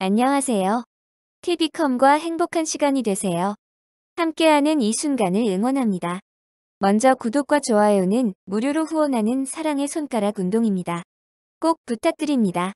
안녕하세요. TV컴과 행복한 시간이 되세요. 함께하는 이 순간을 응원합니다. 먼저 구독과 좋아요는 무료로 후원하는 사랑의 손가락 운동입니다. 꼭 부탁드립니다.